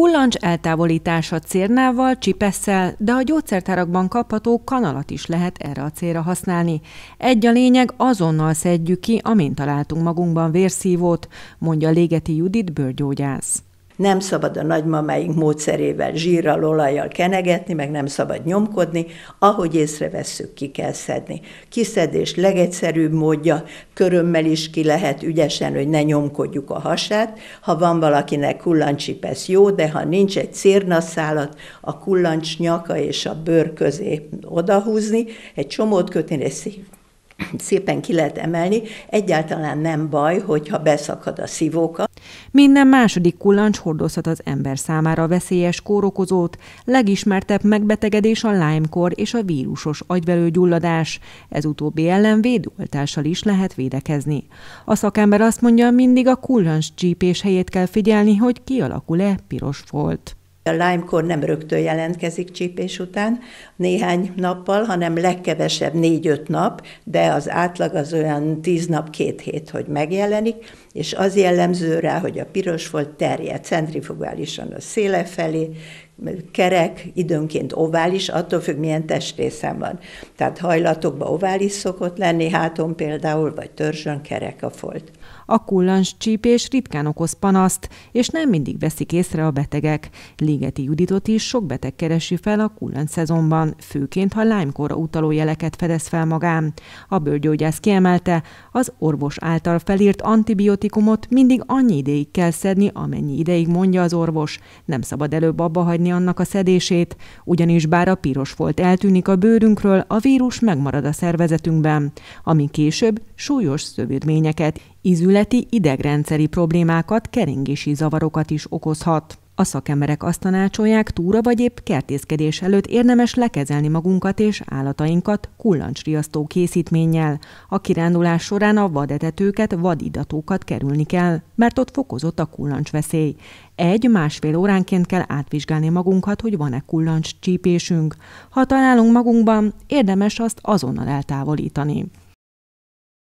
Kullancs eltávolítása cérnával, csipesszel, de a gyógyszertárakban kapható kanalat is lehet erre a célra használni. Egy a lényeg, azonnal szedjük ki, amint találtunk magunkban vérszívót, mondja Légeti Judit bőrgyógyász nem szabad a nagymamáink módszerével zsírral, olajjal kenegetni, meg nem szabad nyomkodni, ahogy észrevesszük, ki kell szedni. Kiszedés legegyszerűbb módja, körömmel is ki lehet ügyesen, hogy ne nyomkodjuk a hasát. Ha van valakinek kullancsipesz, jó, de ha nincs egy szálat, a kullancs nyaka és a bőr közé odahúzni, egy csomót kötni, és szépen ki lehet emelni. Egyáltalán nem baj, hogyha beszakad a szívóka. Minden második kullancs hordozhat az ember számára veszélyes kórokozót. Legismertebb megbetegedés a Lyme-kor és a vírusos agyvelőgyulladás. Ez utóbbi ellen védőoltással is lehet védekezni. A szakember azt mondja, mindig a kullancs csípés helyét kell figyelni, hogy kialakul-e piros folt. A Lyme-kor nem rögtön jelentkezik csípés után néhány nappal, hanem legkevesebb négy-öt nap, de az átlag az olyan tíz nap, két hét, hogy megjelenik, és az jellemző rá, hogy a piros volt terjed centrifugálisan a széle felé, kerek, időnként ovális, attól függ, milyen testrészem van. Tehát hajlatokban ovális szokott lenni, háton például, vagy törzsön kerek a folt. A kullancs csípés ritkán okoz panaszt, és nem mindig veszik észre a betegek. Légeti Juditot is sok beteg keresi fel a kullancs szezonban, főként ha lánykora utaló jeleket fedez fel magán. A bőrgyógyász kiemelte, az orvos által felírt antibiotikumot mindig annyi ideig kell szedni, amennyi ideig mondja az orvos. Nem szabad előbb abba hagyni megtiltani annak a szedését, ugyanis bár a piros volt eltűnik a bőrünkről, a vírus megmarad a szervezetünkben, ami később súlyos szövődményeket, izületi idegrendszeri problémákat, keringési zavarokat is okozhat. A szakemberek azt tanácsolják, túra vagy épp kertészkedés előtt érdemes lekezelni magunkat és állatainkat kullancsriasztó készítménnyel. A kirándulás során a vadetetőket, vadidatókat kerülni kell, mert ott fokozott a kullancs veszély. Egy-másfél óránként kell átvizsgálni magunkat, hogy van-e kullancs csípésünk. Ha találunk magunkban, érdemes azt azonnal eltávolítani.